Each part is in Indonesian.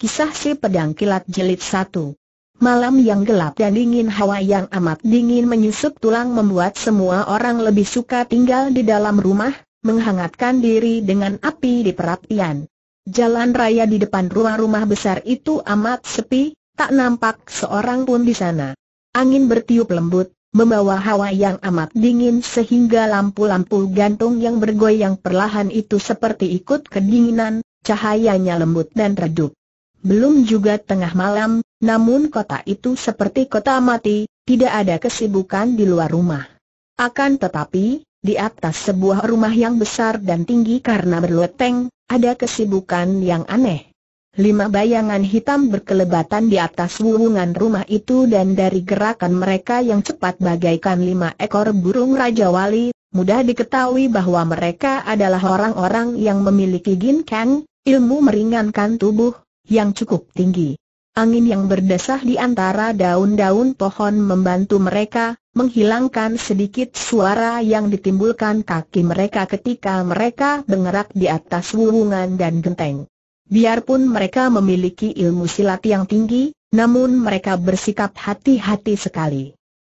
Kisah si pedang kilat Jelit Satu. Malam yang gelap dan dingin hawa yang amat dingin menyusup tulang membuat semua orang lebih suka tinggal di dalam rumah, menghangatkan diri dengan api di perapian. Jalan raya di depan rumah-rumah besar itu amat sepi, tak nampak seorang pun di sana. Angin bertiup lembut, membawa hawa yang amat dingin sehingga lampu-lampu gantung yang bergoyang perlahan itu seperti ikut kedinginan, cahayanya lembut dan redup. Belum juga tengah malam, namun kota itu seperti kota mati, tidak ada kesibukan di luar rumah. Akan tetapi, di atas sebuah rumah yang besar dan tinggi karena berloteng, ada kesibukan yang aneh. Lima bayangan hitam berkelebatan di atas wuwungan rumah itu dan dari gerakan mereka yang cepat bagaikan lima ekor burung Raja Wali, mudah diketahui bahwa mereka adalah orang-orang yang memiliki ginkang, ilmu meringankan tubuh, yang cukup tinggi. Angin yang berdesah di antara daun-daun pohon membantu mereka menghilangkan sedikit suara yang ditimbulkan kaki mereka ketika mereka bergerak di atas wuwungan dan genteng. Biarpun mereka memiliki ilmu silat yang tinggi, namun mereka bersikap hati-hati sekali.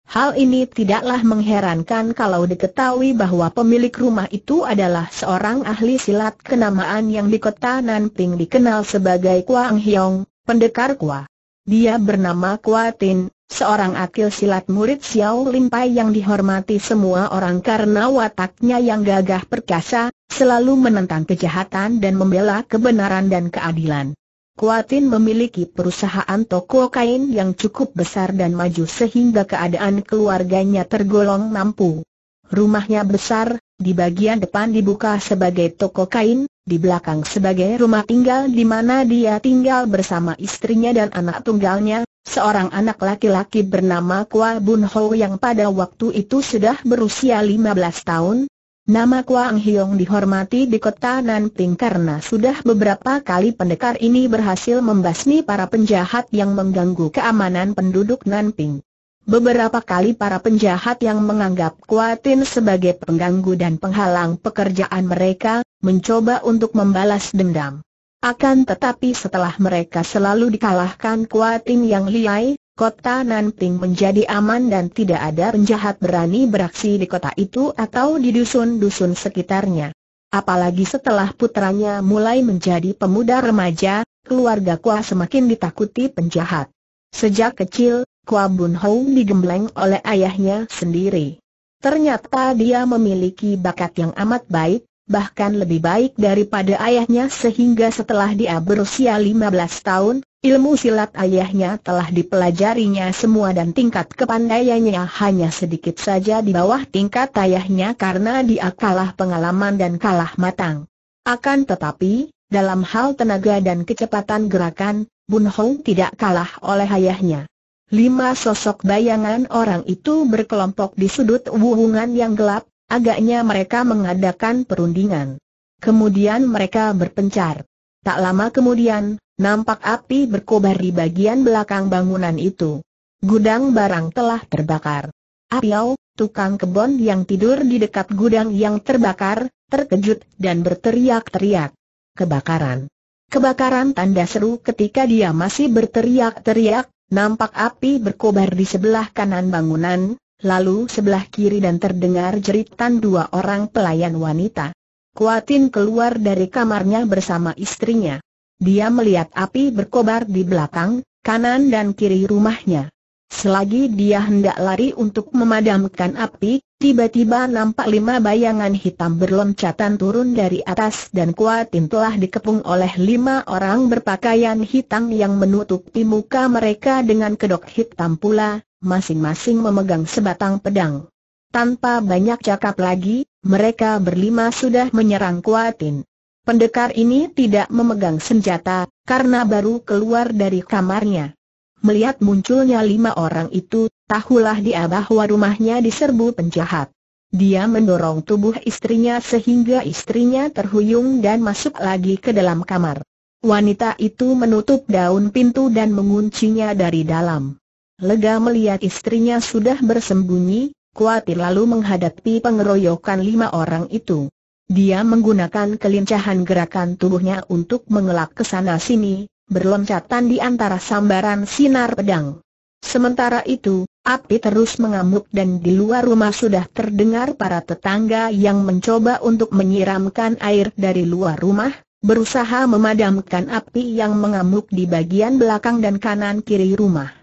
Hal ini tidaklah mengherankan kalau diketahui bahwa pemilik rumah itu adalah seorang ahli silat kenamaan yang di kota Nanping dikenal sebagai Kuang Hyong, pendekar Kua. Dia bernama Kua Tin, seorang akil silat murid Xiao Limpai yang dihormati semua orang karena wataknya yang gagah perkasa, selalu menentang kejahatan dan membela kebenaran dan keadilan. Kuatin memiliki perusahaan toko kain yang cukup besar dan maju sehingga keadaan keluarganya tergolong mampu. Rumahnya besar, di bagian depan dibuka sebagai toko kain, di belakang sebagai rumah tinggal di mana dia tinggal bersama istrinya dan anak tunggalnya, seorang anak laki-laki bernama Kua Bun Ho yang pada waktu itu sudah berusia 15 tahun, Nama Kuang Hiong dihormati di kota Nanping karena sudah beberapa kali pendekar ini berhasil membasmi para penjahat yang mengganggu keamanan penduduk Nanping. Beberapa kali para penjahat yang menganggap Kuatin sebagai pengganggu dan penghalang pekerjaan mereka, mencoba untuk membalas dendam. Akan tetapi setelah mereka selalu dikalahkan Kuatin yang liai, Kota Nanping menjadi aman dan tidak ada penjahat berani beraksi di kota itu atau di dusun-dusun sekitarnya. Apalagi setelah putranya mulai menjadi pemuda remaja, keluarga Kua semakin ditakuti penjahat. Sejak kecil, Kua Bun Hou digembleng oleh ayahnya sendiri. Ternyata dia memiliki bakat yang amat baik, bahkan lebih baik daripada ayahnya sehingga setelah dia berusia 15 tahun, Ilmu silat ayahnya telah dipelajarinya semua dan tingkat kepandaiannya hanya sedikit saja di bawah tingkat ayahnya karena dia kalah pengalaman dan kalah matang. Akan tetapi, dalam hal tenaga dan kecepatan gerakan, Bun Hong tidak kalah oleh ayahnya. Lima sosok bayangan orang itu berkelompok di sudut wuhungan yang gelap, agaknya mereka mengadakan perundingan. Kemudian mereka berpencar. Tak lama kemudian, nampak api berkobar di bagian belakang bangunan itu. Gudang barang telah terbakar. Apiau, tukang kebon yang tidur di dekat gudang yang terbakar, terkejut dan berteriak-teriak. Kebakaran. Kebakaran tanda seru ketika dia masih berteriak-teriak, nampak api berkobar di sebelah kanan bangunan, lalu sebelah kiri dan terdengar jeritan dua orang pelayan wanita. Kuatin keluar dari kamarnya bersama istrinya. Dia melihat api berkobar di belakang, kanan dan kiri rumahnya. Selagi dia hendak lari untuk memadamkan api, tiba-tiba nampak lima bayangan hitam berloncatan turun dari atas dan Kuatin telah dikepung oleh lima orang berpakaian hitam yang menutupi muka mereka dengan kedok hitam pula, masing-masing memegang sebatang pedang. Tanpa banyak cakap lagi, mereka berlima sudah menyerang Kuatin. Pendekar ini tidak memegang senjata, karena baru keluar dari kamarnya. Melihat munculnya lima orang itu, tahulah dia bahwa rumahnya diserbu penjahat. Dia mendorong tubuh istrinya sehingga istrinya terhuyung dan masuk lagi ke dalam kamar. Wanita itu menutup daun pintu dan menguncinya dari dalam. Lega melihat istrinya sudah bersembunyi, khawatir lalu menghadapi pengeroyokan lima orang itu. Dia menggunakan kelincahan gerakan tubuhnya untuk mengelak ke sana-sini, berloncatan di antara sambaran sinar pedang. Sementara itu, api terus mengamuk dan di luar rumah sudah terdengar para tetangga yang mencoba untuk menyiramkan air dari luar rumah, berusaha memadamkan api yang mengamuk di bagian belakang dan kanan kiri rumah.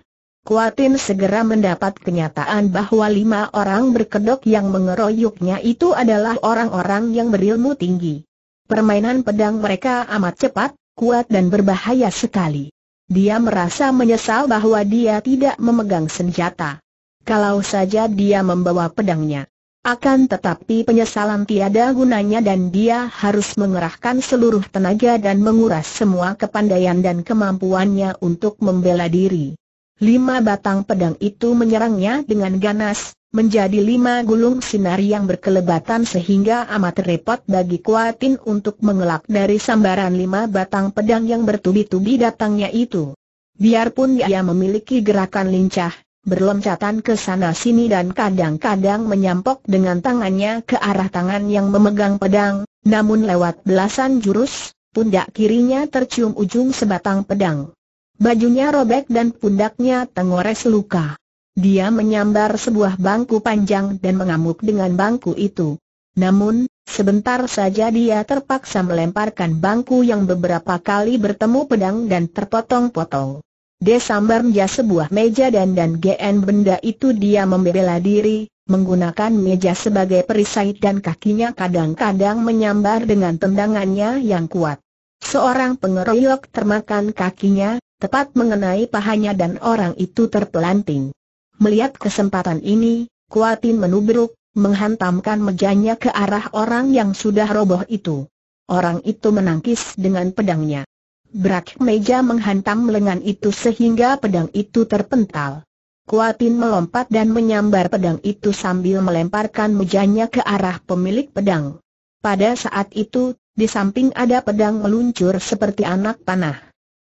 Kuatin segera mendapat kenyataan bahwa lima orang berkedok yang mengeroyoknya itu adalah orang-orang yang berilmu tinggi. Permainan pedang mereka amat cepat, kuat dan berbahaya sekali. Dia merasa menyesal bahwa dia tidak memegang senjata. Kalau saja dia membawa pedangnya. Akan tetapi penyesalan tiada gunanya dan dia harus mengerahkan seluruh tenaga dan menguras semua kepandaian dan kemampuannya untuk membela diri. Lima batang pedang itu menyerangnya dengan ganas, menjadi lima gulung sinar yang berkelebatan sehingga amat repot bagi Kuatin untuk mengelak dari sambaran lima batang pedang yang bertubi-tubi datangnya itu. Biarpun ia memiliki gerakan lincah, berloncatan ke sana sini dan kadang-kadang menyampok dengan tangannya ke arah tangan yang memegang pedang, namun lewat belasan jurus, pundak kirinya tercium ujung sebatang pedang. Bajunya robek dan pundaknya tengores luka. Dia menyambar sebuah bangku panjang dan mengamuk dengan bangku itu. Namun, sebentar saja dia terpaksa melemparkan bangku yang beberapa kali bertemu pedang dan terpotong-potong. Desambarnya sebuah meja dan dan GN benda itu dia membela diri, menggunakan meja sebagai perisai dan kakinya kadang-kadang menyambar dengan tendangannya yang kuat. Seorang pengeroyok termakan kakinya, tepat mengenai pahanya dan orang itu terpelanting. Melihat kesempatan ini, Kuatin menubruk, menghantamkan mejanya ke arah orang yang sudah roboh itu. Orang itu menangkis dengan pedangnya. Berak meja menghantam lengan itu sehingga pedang itu terpental. Kuatin melompat dan menyambar pedang itu sambil melemparkan mejanya ke arah pemilik pedang. Pada saat itu, di samping ada pedang meluncur seperti anak panah.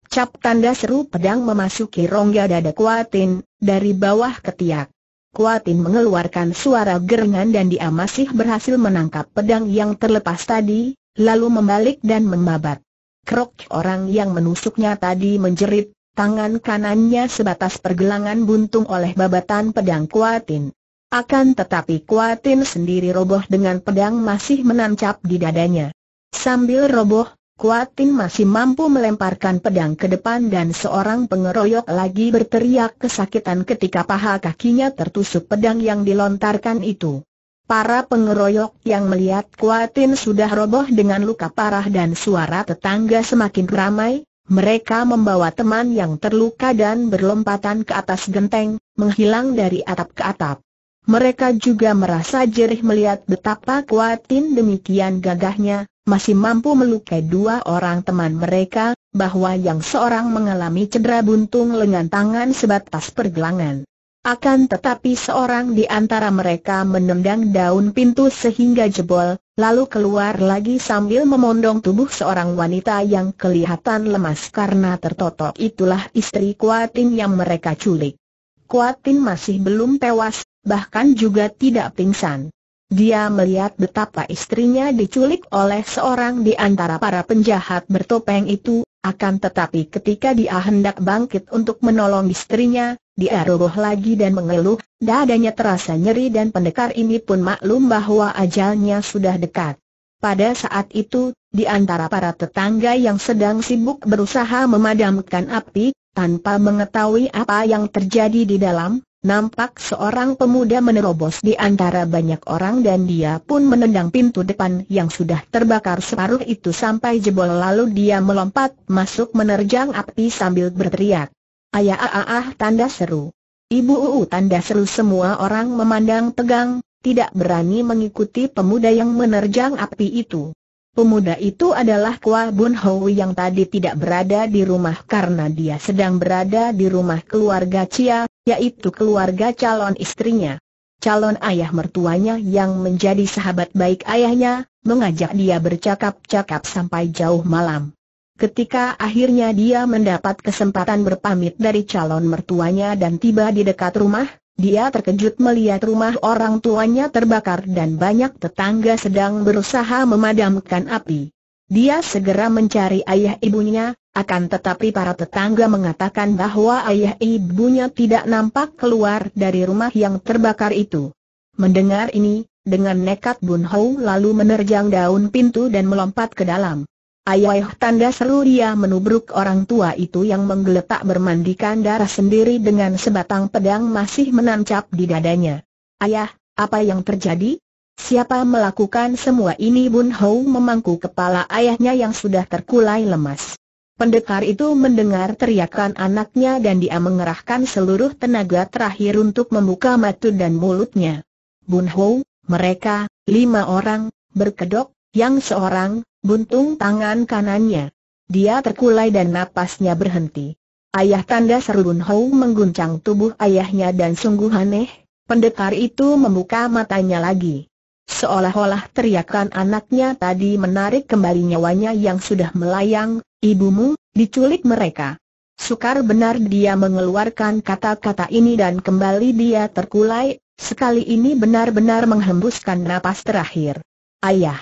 Cap tanda seru pedang memasuki rongga dada Kuatin, dari bawah ketiak. Kuatin mengeluarkan suara gerengan dan dia masih berhasil menangkap pedang yang terlepas tadi, lalu membalik dan membabat. Krok orang yang menusuknya tadi menjerit, tangan kanannya sebatas pergelangan buntung oleh babatan pedang Kuatin. Akan tetapi Kuatin sendiri roboh dengan pedang masih menancap di dadanya. Sambil roboh, Kuatin masih mampu melemparkan pedang ke depan dan seorang pengeroyok lagi berteriak kesakitan ketika paha kakinya tertusuk pedang yang dilontarkan itu. Para pengeroyok yang melihat Kuatin sudah roboh dengan luka parah dan suara tetangga semakin ramai, mereka membawa teman yang terluka dan berlompatan ke atas genteng, menghilang dari atap ke atap. Mereka juga merasa jerih melihat betapa Kuatin demikian gagahnya, masih mampu melukai dua orang teman mereka, bahwa yang seorang mengalami cedera buntung lengan tangan sebatas pergelangan. Akan tetapi seorang di antara mereka menendang daun pintu sehingga jebol, lalu keluar lagi sambil memondong tubuh seorang wanita yang kelihatan lemas karena tertotok itulah istri Kuatin yang mereka culik. Kuatin masih belum tewas, bahkan juga tidak pingsan. Dia melihat betapa istrinya diculik oleh seorang di antara para penjahat bertopeng itu, akan tetapi ketika dia hendak bangkit untuk menolong istrinya, dia roboh lagi dan mengeluh, dadanya terasa nyeri dan pendekar ini pun maklum bahwa ajalnya sudah dekat. Pada saat itu, di antara para tetangga yang sedang sibuk berusaha memadamkan api, tanpa mengetahui apa yang terjadi di dalam, Nampak seorang pemuda menerobos di antara banyak orang dan dia pun menendang pintu depan yang sudah terbakar separuh itu sampai jebol lalu dia melompat masuk menerjang api sambil berteriak. Ayah ah ah, ah tanda seru. Ibu uu uh, uh, tanda seru semua orang memandang tegang, tidak berani mengikuti pemuda yang menerjang api itu. Pemuda itu adalah Kwa Bun Hou yang tadi tidak berada di rumah karena dia sedang berada di rumah keluarga Cia, yaitu keluarga calon istrinya. Calon ayah mertuanya yang menjadi sahabat baik ayahnya, mengajak dia bercakap-cakap sampai jauh malam. Ketika akhirnya dia mendapat kesempatan berpamit dari calon mertuanya dan tiba di dekat rumah, dia terkejut melihat rumah orang tuanya terbakar dan banyak tetangga sedang berusaha memadamkan api. Dia segera mencari ayah ibunya, akan tetapi para tetangga mengatakan bahwa ayah ibunya tidak nampak keluar dari rumah yang terbakar itu. Mendengar ini, dengan nekat Bun Hou lalu menerjang daun pintu dan melompat ke dalam. Ayah tanda seru dia menubruk orang tua itu yang menggeletak bermandikan darah sendiri dengan sebatang pedang masih menancap di dadanya. Ayah, apa yang terjadi? Siapa melakukan semua ini Bun Hou memangku kepala ayahnya yang sudah terkulai lemas. Pendekar itu mendengar teriakan anaknya dan dia mengerahkan seluruh tenaga terakhir untuk membuka mata dan mulutnya. Bun Ho, mereka, lima orang, berkedok, yang seorang, buntung tangan kanannya. Dia terkulai dan napasnya berhenti. Ayah tanda seru Bun Ho mengguncang tubuh ayahnya dan sungguh aneh, pendekar itu membuka matanya lagi. Seolah-olah teriakan anaknya tadi menarik kembali nyawanya yang sudah melayang, ibumu, diculik mereka. Sukar benar dia mengeluarkan kata-kata ini dan kembali dia terkulai, sekali ini benar-benar menghembuskan napas terakhir. Ayah.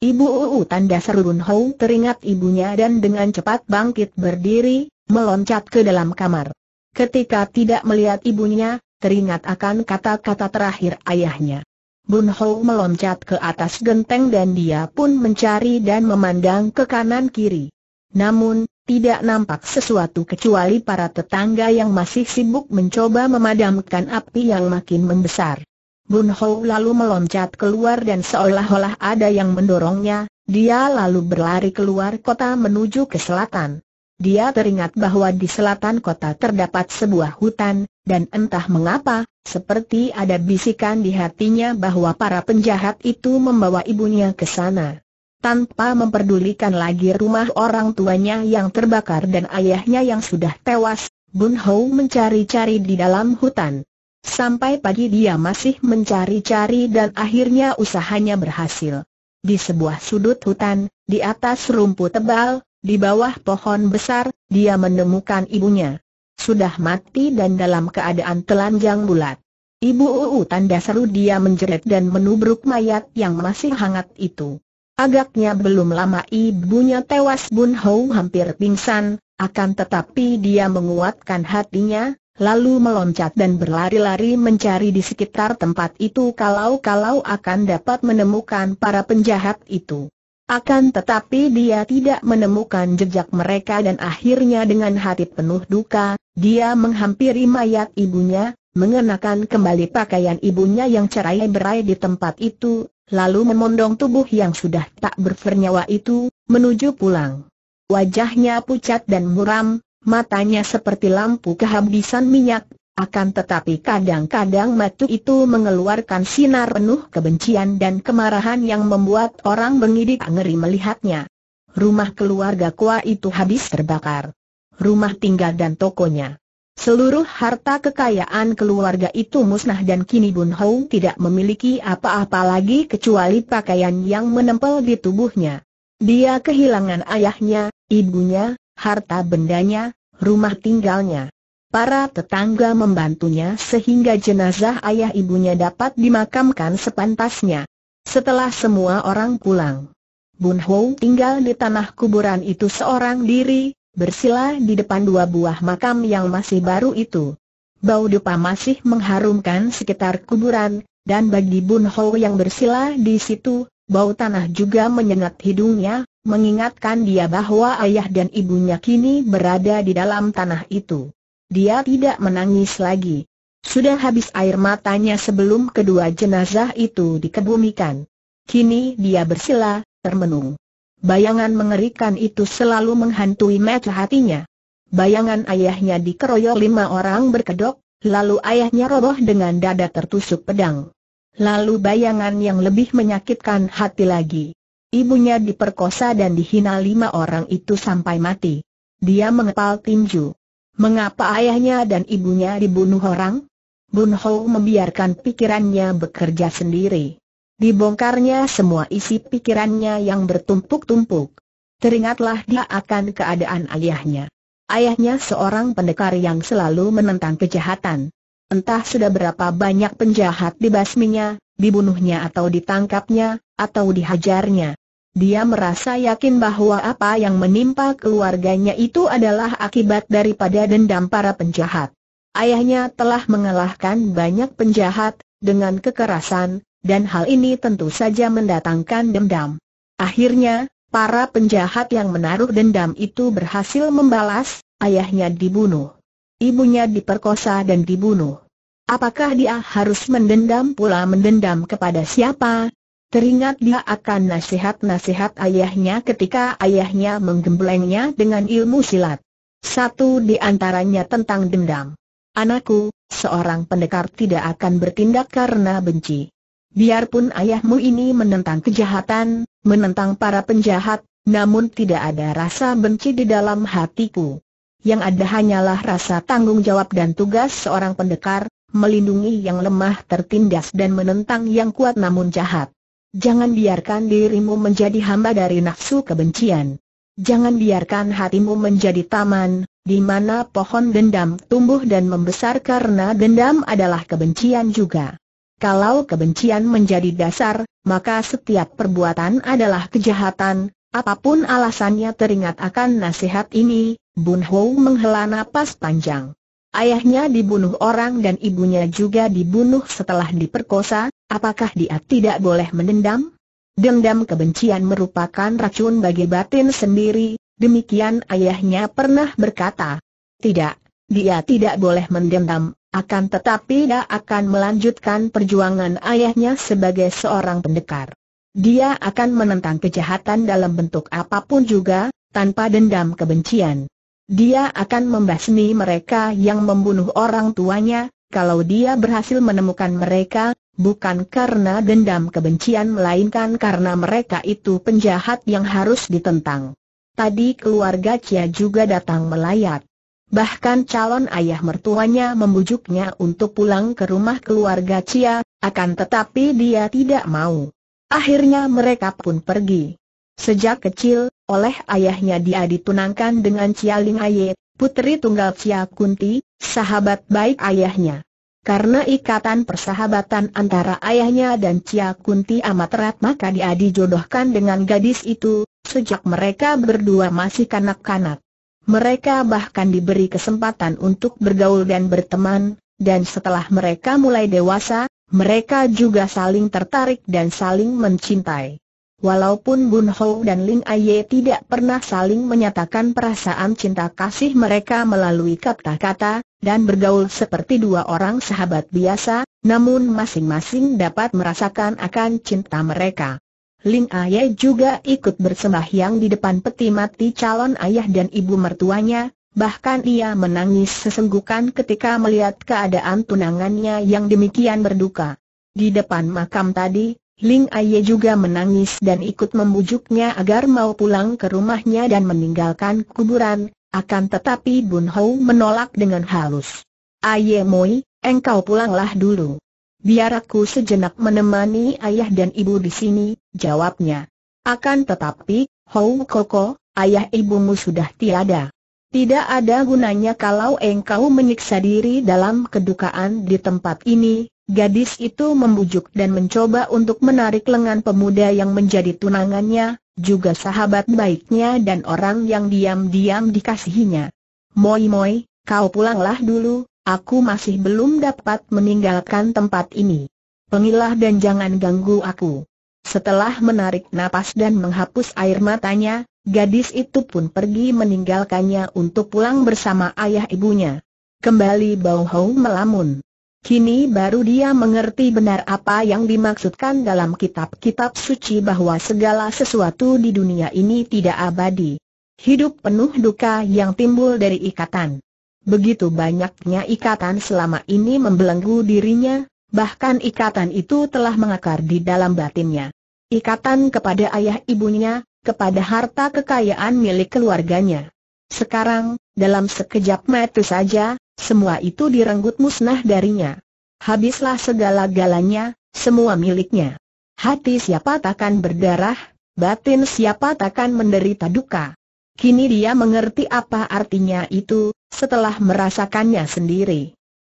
Ibu Uu tanda seru Hou teringat ibunya dan dengan cepat bangkit berdiri, meloncat ke dalam kamar. Ketika tidak melihat ibunya, teringat akan kata-kata terakhir ayahnya. Bun Hou meloncat ke atas genteng dan dia pun mencari dan memandang ke kanan kiri. Namun, tidak nampak sesuatu kecuali para tetangga yang masih sibuk mencoba memadamkan api yang makin membesar. Bun Hou lalu meloncat keluar dan seolah-olah ada yang mendorongnya, dia lalu berlari keluar kota menuju ke selatan dia teringat bahwa di selatan kota terdapat sebuah hutan, dan entah mengapa, seperti ada bisikan di hatinya bahwa para penjahat itu membawa ibunya ke sana. Tanpa memperdulikan lagi rumah orang tuanya yang terbakar dan ayahnya yang sudah tewas, Bun Hou mencari-cari di dalam hutan. Sampai pagi dia masih mencari-cari dan akhirnya usahanya berhasil. Di sebuah sudut hutan, di atas rumput tebal, di bawah pohon besar, dia menemukan ibunya. Sudah mati dan dalam keadaan telanjang bulat. Ibu Uu tanda seru dia menjerit dan menubruk mayat yang masih hangat itu. Agaknya belum lama ibunya tewas Bun Hou hampir pingsan, akan tetapi dia menguatkan hatinya, lalu meloncat dan berlari-lari mencari di sekitar tempat itu kalau-kalau akan dapat menemukan para penjahat itu. Akan tetapi dia tidak menemukan jejak mereka dan akhirnya dengan hati penuh duka, dia menghampiri mayat ibunya, mengenakan kembali pakaian ibunya yang cerai berai di tempat itu, lalu memondong tubuh yang sudah tak bernyawa itu, menuju pulang. Wajahnya pucat dan muram, matanya seperti lampu kehabisan minyak, akan tetapi kadang-kadang matu itu mengeluarkan sinar penuh kebencian dan kemarahan yang membuat orang mengidik ngeri melihatnya. Rumah keluarga Kua itu habis terbakar. Rumah tinggal dan tokonya. Seluruh harta kekayaan keluarga itu musnah dan kini Bun Hou tidak memiliki apa-apa lagi kecuali pakaian yang menempel di tubuhnya. Dia kehilangan ayahnya, ibunya, harta bendanya, rumah tinggalnya. Para tetangga membantunya sehingga jenazah ayah ibunya dapat dimakamkan sepantasnya. Setelah semua orang pulang, Bun Hou tinggal di tanah kuburan itu seorang diri, bersila di depan dua buah makam yang masih baru itu. Bau dupa masih mengharumkan sekitar kuburan, dan bagi Bun Hou yang bersila di situ, bau tanah juga menyengat hidungnya, mengingatkan dia bahwa ayah dan ibunya kini berada di dalam tanah itu. Dia tidak menangis lagi. Sudah habis air matanya sebelum kedua jenazah itu dikebumikan. Kini dia bersila, termenung. Bayangan mengerikan itu selalu menghantui mata hatinya. Bayangan ayahnya dikeroyok lima orang berkedok, lalu ayahnya roboh dengan dada tertusuk pedang. Lalu bayangan yang lebih menyakitkan hati lagi. Ibunya diperkosa dan dihina lima orang itu sampai mati. Dia mengepal tinju. Mengapa ayahnya dan ibunya dibunuh orang? Bun Ho membiarkan pikirannya bekerja sendiri. Dibongkarnya semua isi pikirannya yang bertumpuk-tumpuk. Teringatlah dia akan keadaan ayahnya. Ayahnya seorang pendekar yang selalu menentang kejahatan. Entah sudah berapa banyak penjahat dibasminya, dibunuhnya atau ditangkapnya, atau dihajarnya. Dia merasa yakin bahwa apa yang menimpa keluarganya itu adalah akibat daripada dendam para penjahat. Ayahnya telah mengalahkan banyak penjahat, dengan kekerasan, dan hal ini tentu saja mendatangkan dendam. Akhirnya, para penjahat yang menaruh dendam itu berhasil membalas, ayahnya dibunuh. Ibunya diperkosa dan dibunuh. Apakah dia harus mendendam pula mendendam kepada siapa? Teringat dia akan nasihat-nasihat ayahnya ketika ayahnya menggemblengnya dengan ilmu silat. Satu di antaranya tentang dendam. Anakku, seorang pendekar tidak akan bertindak karena benci. Biarpun ayahmu ini menentang kejahatan, menentang para penjahat, namun tidak ada rasa benci di dalam hatiku. Yang ada hanyalah rasa tanggung jawab dan tugas seorang pendekar, melindungi yang lemah tertindas dan menentang yang kuat namun jahat. Jangan biarkan dirimu menjadi hamba dari nafsu kebencian. Jangan biarkan hatimu menjadi taman, di mana pohon dendam tumbuh dan membesar karena dendam adalah kebencian juga. Kalau kebencian menjadi dasar, maka setiap perbuatan adalah kejahatan, apapun alasannya teringat akan nasihat ini, Bun Hou menghela napas panjang. Ayahnya dibunuh orang dan ibunya juga dibunuh setelah diperkosa, apakah dia tidak boleh mendendam? Dendam kebencian merupakan racun bagi batin sendiri, demikian ayahnya pernah berkata. Tidak, dia tidak boleh mendendam, akan tetapi dia akan melanjutkan perjuangan ayahnya sebagai seorang pendekar. Dia akan menentang kejahatan dalam bentuk apapun juga, tanpa dendam kebencian. Dia akan membasmi mereka yang membunuh orang tuanya, kalau dia berhasil menemukan mereka, bukan karena dendam kebencian melainkan karena mereka itu penjahat yang harus ditentang. Tadi keluarga Cia juga datang melayat. Bahkan calon ayah mertuanya membujuknya untuk pulang ke rumah keluarga Cia, akan tetapi dia tidak mau. Akhirnya mereka pun pergi. Sejak kecil, oleh ayahnya dia ditunangkan dengan Cia Ling Aye, putri tunggal Cia Kunti, sahabat baik ayahnya. Karena ikatan persahabatan antara ayahnya dan Cia Kunti amat erat maka dia dijodohkan dengan gadis itu, sejak mereka berdua masih kanak-kanak. Mereka bahkan diberi kesempatan untuk bergaul dan berteman, dan setelah mereka mulai dewasa, mereka juga saling tertarik dan saling mencintai. Walaupun Bun Ho dan Ling Aye tidak pernah saling menyatakan perasaan cinta kasih mereka melalui kata-kata, dan bergaul seperti dua orang sahabat biasa, namun masing-masing dapat merasakan akan cinta mereka. Ling Aye juga ikut bersembahyang di depan peti mati calon ayah dan ibu mertuanya, bahkan ia menangis sesenggukan ketika melihat keadaan tunangannya yang demikian berduka. Di depan makam tadi, Ling Aye juga menangis dan ikut membujuknya agar mau pulang ke rumahnya dan meninggalkan kuburan, akan tetapi Bun Hou menolak dengan halus. Aye Moi, engkau pulanglah dulu. Biar aku sejenak menemani ayah dan ibu di sini, jawabnya. Akan tetapi, Hou Koko, ayah ibumu sudah tiada. Tidak ada gunanya kalau engkau menyiksa diri dalam kedukaan di tempat ini, Gadis itu membujuk dan mencoba untuk menarik lengan pemuda yang menjadi tunangannya, juga sahabat baiknya dan orang yang diam-diam dikasihinya. Moi Moi, kau pulanglah dulu, aku masih belum dapat meninggalkan tempat ini. Pengilah dan jangan ganggu aku. Setelah menarik napas dan menghapus air matanya, gadis itu pun pergi meninggalkannya untuk pulang bersama ayah ibunya. Kembali Bao Hou melamun. Kini baru dia mengerti benar apa yang dimaksudkan dalam kitab-kitab suci bahwa segala sesuatu di dunia ini tidak abadi. Hidup penuh duka yang timbul dari ikatan. Begitu banyaknya ikatan selama ini membelenggu dirinya, bahkan ikatan itu telah mengakar di dalam batinnya. Ikatan kepada ayah ibunya, kepada harta kekayaan milik keluarganya. Sekarang, dalam sekejap mata saja, semua itu direnggut musnah darinya. Habislah segala-galanya, semua miliknya. Hati siapa takkan berdarah, batin siapa takkan menderita duka. Kini dia mengerti apa artinya itu, setelah merasakannya sendiri.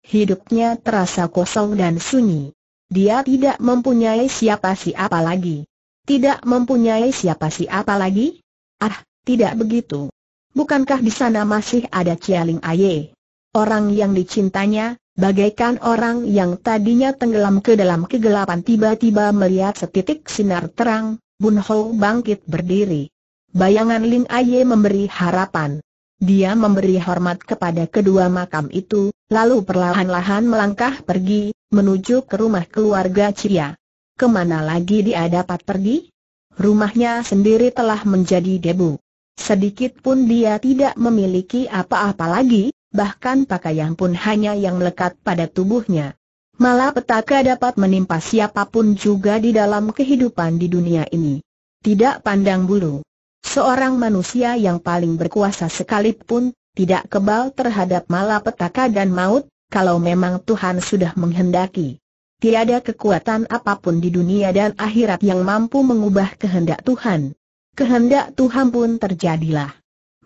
Hidupnya terasa kosong dan sunyi. Dia tidak mempunyai siapa-siapa lagi. Tidak mempunyai siapa-siapa lagi? Ah, tidak begitu. Bukankah di sana masih ada Cialing Aye? Orang yang dicintanya, bagaikan orang yang tadinya tenggelam ke dalam kegelapan tiba-tiba melihat setitik sinar terang, Bun Ho bangkit berdiri. Bayangan Ling Aye memberi harapan. Dia memberi hormat kepada kedua makam itu, lalu perlahan-lahan melangkah pergi, menuju ke rumah keluarga Cia. Kemana lagi dia dapat pergi? Rumahnya sendiri telah menjadi debu. Sedikit pun dia tidak memiliki apa-apa lagi, bahkan pakaian pun hanya yang melekat pada tubuhnya. Malah petaka dapat menimpa siapapun juga di dalam kehidupan di dunia ini. Tidak pandang bulu. Seorang manusia yang paling berkuasa sekalipun, tidak kebal terhadap malapetaka dan maut, kalau memang Tuhan sudah menghendaki. Tiada kekuatan apapun di dunia dan akhirat yang mampu mengubah kehendak Tuhan. Kehendak Tuhan pun terjadilah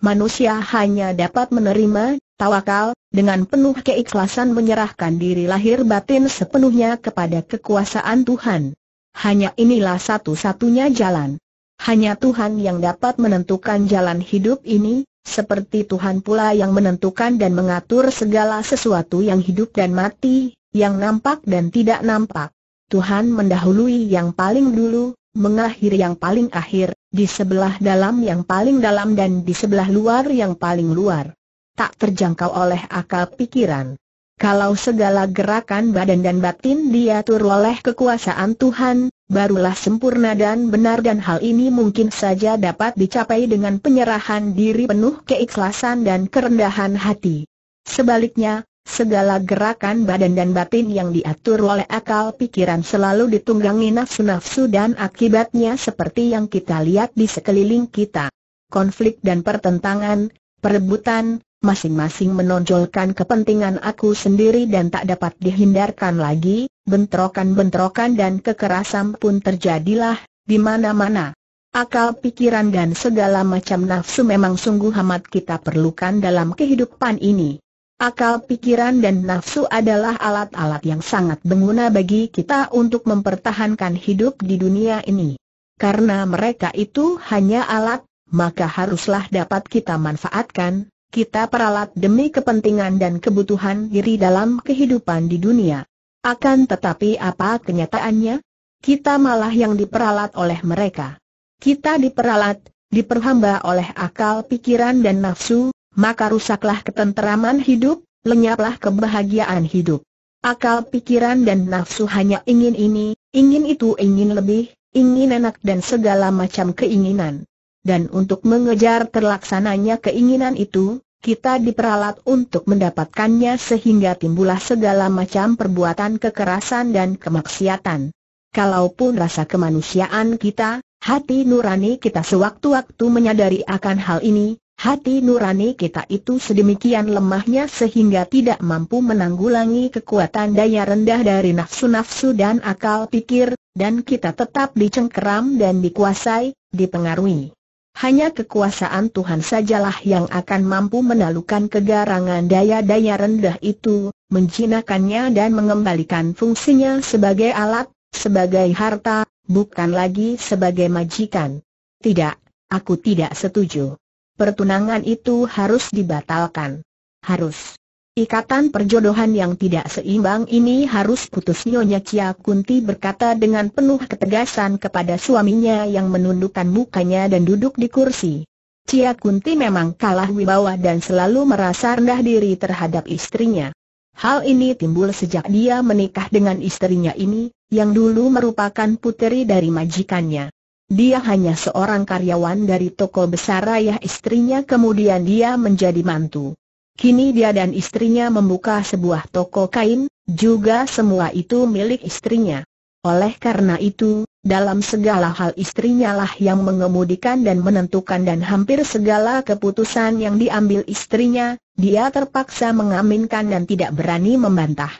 manusia hanya dapat menerima, tawakal, dengan penuh keikhlasan menyerahkan diri lahir batin sepenuhnya kepada kekuasaan Tuhan. Hanya inilah satu-satunya jalan. Hanya Tuhan yang dapat menentukan jalan hidup ini, seperti Tuhan pula yang menentukan dan mengatur segala sesuatu yang hidup dan mati, yang nampak dan tidak nampak. Tuhan mendahului yang paling dulu, mengakhiri yang paling akhir, di sebelah dalam yang paling dalam dan di sebelah luar yang paling luar. Tak terjangkau oleh akal pikiran. Kalau segala gerakan badan dan batin diatur oleh kekuasaan Tuhan, barulah sempurna dan benar dan hal ini mungkin saja dapat dicapai dengan penyerahan diri penuh keikhlasan dan kerendahan hati. Sebaliknya, Segala gerakan badan dan batin yang diatur oleh akal pikiran selalu ditunggangi nafsu-nafsu dan akibatnya seperti yang kita lihat di sekeliling kita. Konflik dan pertentangan, perebutan, masing-masing menonjolkan kepentingan aku sendiri dan tak dapat dihindarkan lagi, bentrokan-bentrokan dan kekerasan pun terjadilah, di mana-mana. Akal pikiran dan segala macam nafsu memang sungguh amat kita perlukan dalam kehidupan ini. Akal pikiran dan nafsu adalah alat-alat yang sangat berguna bagi kita untuk mempertahankan hidup di dunia ini. Karena mereka itu hanya alat, maka haruslah dapat kita manfaatkan, kita peralat demi kepentingan dan kebutuhan diri dalam kehidupan di dunia. Akan tetapi apa kenyataannya? Kita malah yang diperalat oleh mereka. Kita diperalat, diperhamba oleh akal pikiran dan nafsu, maka rusaklah ketenteraman hidup, lenyaplah kebahagiaan hidup. Akal pikiran dan nafsu hanya ingin ini, ingin itu ingin lebih, ingin enak dan segala macam keinginan. Dan untuk mengejar terlaksananya keinginan itu, kita diperalat untuk mendapatkannya sehingga timbullah segala macam perbuatan kekerasan dan kemaksiatan. Kalaupun rasa kemanusiaan kita, hati nurani kita sewaktu-waktu menyadari akan hal ini, Hati nurani kita itu sedemikian lemahnya sehingga tidak mampu menanggulangi kekuatan daya rendah dari nafsu-nafsu dan akal pikir, dan kita tetap dicengkeram dan dikuasai, dipengaruhi. Hanya kekuasaan Tuhan sajalah yang akan mampu menalukan kegarangan daya-daya rendah itu, menjinakannya dan mengembalikan fungsinya sebagai alat, sebagai harta, bukan lagi sebagai majikan. Tidak, aku tidak setuju pertunangan itu harus dibatalkan. Harus. Ikatan perjodohan yang tidak seimbang ini harus putus Nyonya Cia Kunti berkata dengan penuh ketegasan kepada suaminya yang menundukkan mukanya dan duduk di kursi. Cia Kunti memang kalah wibawa dan selalu merasa rendah diri terhadap istrinya. Hal ini timbul sejak dia menikah dengan istrinya ini, yang dulu merupakan puteri dari majikannya. Dia hanya seorang karyawan dari toko besar ayah istrinya kemudian dia menjadi mantu. Kini dia dan istrinya membuka sebuah toko kain, juga semua itu milik istrinya. Oleh karena itu, dalam segala hal istrinya lah yang mengemudikan dan menentukan dan hampir segala keputusan yang diambil istrinya, dia terpaksa mengaminkan dan tidak berani membantah.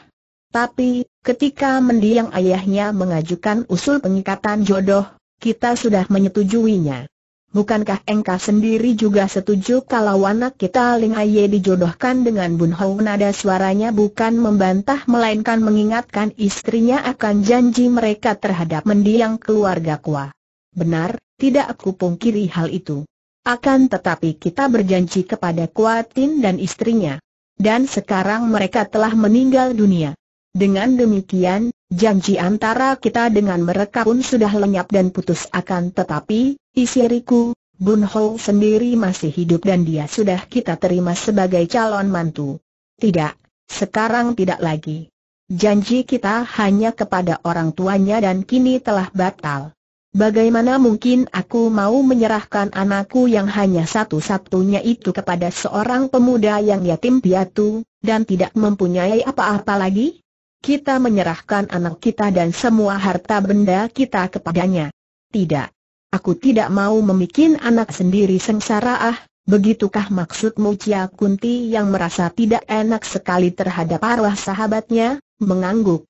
Tapi, ketika mendiang ayahnya mengajukan usul pengikatan jodoh, kita sudah menyetujuinya. Bukankah engkau sendiri juga setuju kalau anak kita Ling Aye dijodohkan dengan Bun Hou nada suaranya bukan membantah melainkan mengingatkan istrinya akan janji mereka terhadap mendiang keluarga Kua. Benar, tidak aku pungkiri hal itu. Akan tetapi kita berjanji kepada Kuatin dan istrinya. Dan sekarang mereka telah meninggal dunia. Dengan demikian, janji antara kita dengan mereka pun sudah lenyap dan putus akan tetapi, Isiriku, Bun sendiri masih hidup dan dia sudah kita terima sebagai calon mantu. Tidak, sekarang tidak lagi. Janji kita hanya kepada orang tuanya dan kini telah batal. Bagaimana mungkin aku mau menyerahkan anakku yang hanya satu-satunya itu kepada seorang pemuda yang yatim piatu, dan tidak mempunyai apa-apa lagi? kita menyerahkan anak kita dan semua harta benda kita kepadanya. Tidak. Aku tidak mau memikin anak sendiri sengsara ah, begitukah maksudmu Cia Kunti yang merasa tidak enak sekali terhadap arwah sahabatnya, mengangguk.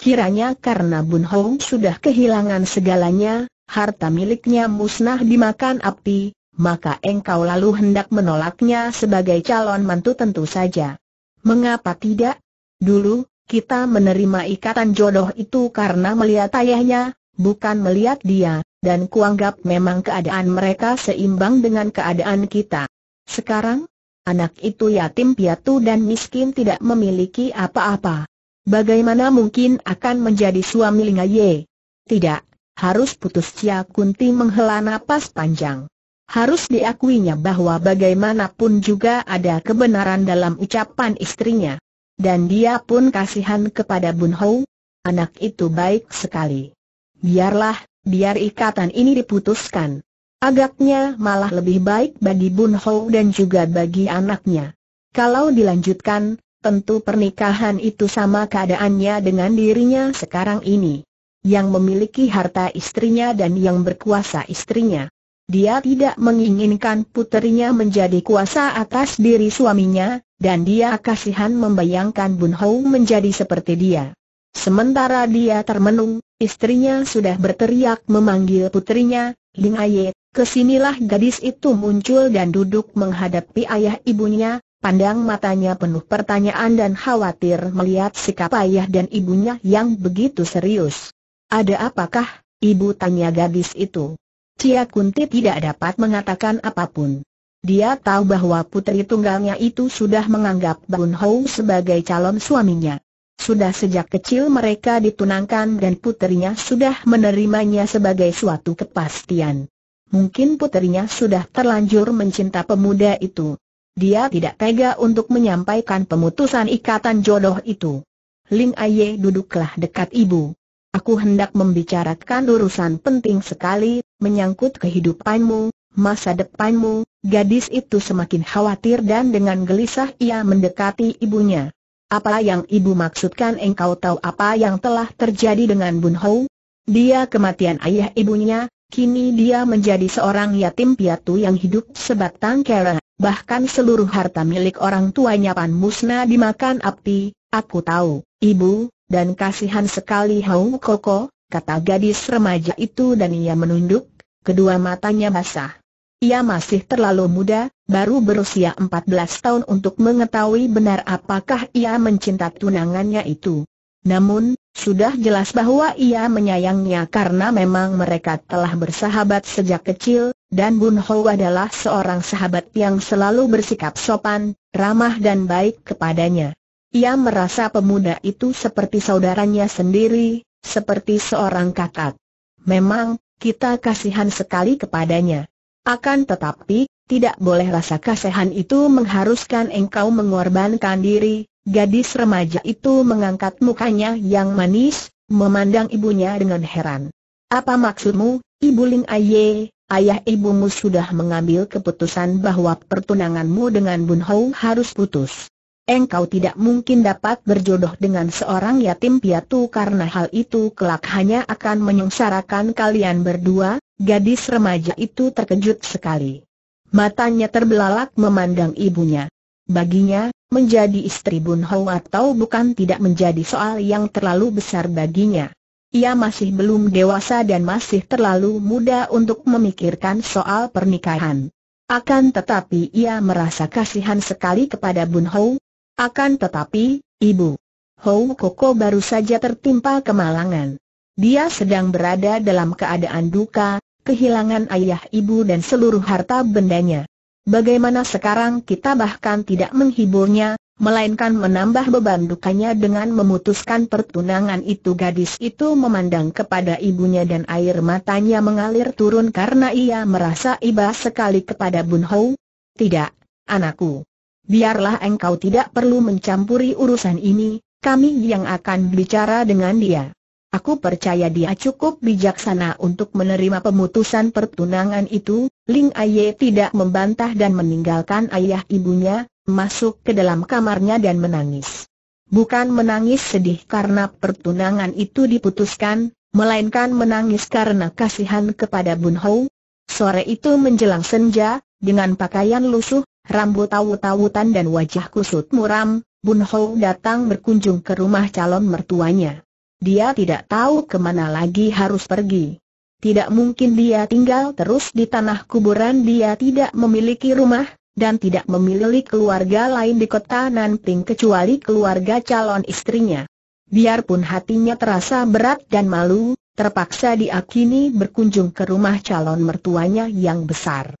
Kiranya karena Bun Hong sudah kehilangan segalanya, harta miliknya musnah dimakan api, maka engkau lalu hendak menolaknya sebagai calon mantu tentu saja. Mengapa tidak? Dulu, kita menerima ikatan jodoh itu karena melihat ayahnya, bukan melihat dia, dan kuanggap memang keadaan mereka seimbang dengan keadaan kita. Sekarang, anak itu yatim piatu dan miskin tidak memiliki apa-apa. Bagaimana mungkin akan menjadi suami Linga Ye? Tidak, harus putus Cia Kunti menghela napas panjang. Harus diakuinya bahwa bagaimanapun juga ada kebenaran dalam ucapan istrinya. Dan dia pun kasihan kepada Bun Hou. Anak itu baik sekali. Biarlah, biar ikatan ini diputuskan. Agaknya malah lebih baik bagi Bun Hou dan juga bagi anaknya. Kalau dilanjutkan, tentu pernikahan itu sama keadaannya dengan dirinya sekarang ini. Yang memiliki harta istrinya dan yang berkuasa istrinya. Dia tidak menginginkan puterinya menjadi kuasa atas diri suaminya, dan dia kasihan membayangkan Bun Hou menjadi seperti dia. Sementara dia termenung, istrinya sudah berteriak memanggil putrinya, Ling Aye, kesinilah gadis itu muncul dan duduk menghadapi ayah ibunya, Pandang matanya penuh pertanyaan dan khawatir melihat sikap ayah dan ibunya yang begitu serius. Ada apakah, ibu tanya gadis itu. Cia Kunti tidak dapat mengatakan apapun. Dia tahu bahwa putri tunggalnya itu sudah menganggap Bun Hou sebagai calon suaminya. Sudah sejak kecil mereka ditunangkan dan putrinya sudah menerimanya sebagai suatu kepastian. Mungkin putrinya sudah terlanjur mencinta pemuda itu. Dia tidak tega untuk menyampaikan pemutusan ikatan jodoh itu. Ling Aye duduklah dekat ibu. Aku hendak membicarakan urusan penting sekali, menyangkut kehidupanmu, masa depanmu, gadis itu semakin khawatir dan dengan gelisah ia mendekati ibunya. Apa yang ibu maksudkan engkau tahu apa yang telah terjadi dengan Bun Hou? Dia kematian ayah ibunya, kini dia menjadi seorang yatim piatu yang hidup sebatang kera, bahkan seluruh harta milik orang tuanya pan Musna dimakan api, aku tahu, ibu, dan kasihan sekali Hou Koko, kata gadis remaja itu dan ia menunduk, kedua matanya basah. Ia masih terlalu muda, baru berusia 14 tahun untuk mengetahui benar apakah ia mencinta tunangannya itu. Namun, sudah jelas bahwa ia menyayangnya karena memang mereka telah bersahabat sejak kecil, dan Bun Ho adalah seorang sahabat yang selalu bersikap sopan, ramah dan baik kepadanya. Ia merasa pemuda itu seperti saudaranya sendiri, seperti seorang kakak. Memang, kita kasihan sekali kepadanya. Akan tetapi, tidak boleh rasa kasihan itu mengharuskan engkau mengorbankan diri. Gadis remaja itu mengangkat mukanya yang manis, memandang ibunya dengan heran. Apa maksudmu, Ibu Ling Aye, ayah ibumu sudah mengambil keputusan bahwa pertunanganmu dengan Bun Hou harus putus engkau tidak mungkin dapat berjodoh dengan seorang yatim piatu karena hal itu kelak hanya akan menyengsarakan kalian berdua, gadis remaja itu terkejut sekali. Matanya terbelalak memandang ibunya. Baginya, menjadi istri Bun atau bukan tidak menjadi soal yang terlalu besar baginya. Ia masih belum dewasa dan masih terlalu muda untuk memikirkan soal pernikahan. Akan tetapi ia merasa kasihan sekali kepada Bun Hou, akan tetapi, Ibu Hou Koko baru saja tertimpa kemalangan. Dia sedang berada dalam keadaan duka, kehilangan ayah ibu dan seluruh harta bendanya. Bagaimana sekarang kita bahkan tidak menghiburnya, melainkan menambah beban dukanya dengan memutuskan pertunangan itu gadis itu memandang kepada ibunya dan air matanya mengalir turun karena ia merasa iba sekali kepada Bun Hou. Tidak, anakku biarlah engkau tidak perlu mencampuri urusan ini, kami yang akan bicara dengan dia. Aku percaya dia cukup bijaksana untuk menerima pemutusan pertunangan itu, Ling Aye tidak membantah dan meninggalkan ayah ibunya, masuk ke dalam kamarnya dan menangis. Bukan menangis sedih karena pertunangan itu diputuskan, melainkan menangis karena kasihan kepada Bun Hou. Sore itu menjelang senja, dengan pakaian lusuh, rambut tawu-tawutan dan wajah kusut muram, Bun Ho datang berkunjung ke rumah calon mertuanya. Dia tidak tahu kemana lagi harus pergi. Tidak mungkin dia tinggal terus di tanah kuburan dia tidak memiliki rumah, dan tidak memiliki keluarga lain di kota Nanping kecuali keluarga calon istrinya. Biarpun hatinya terasa berat dan malu, terpaksa diakini berkunjung ke rumah calon mertuanya yang besar.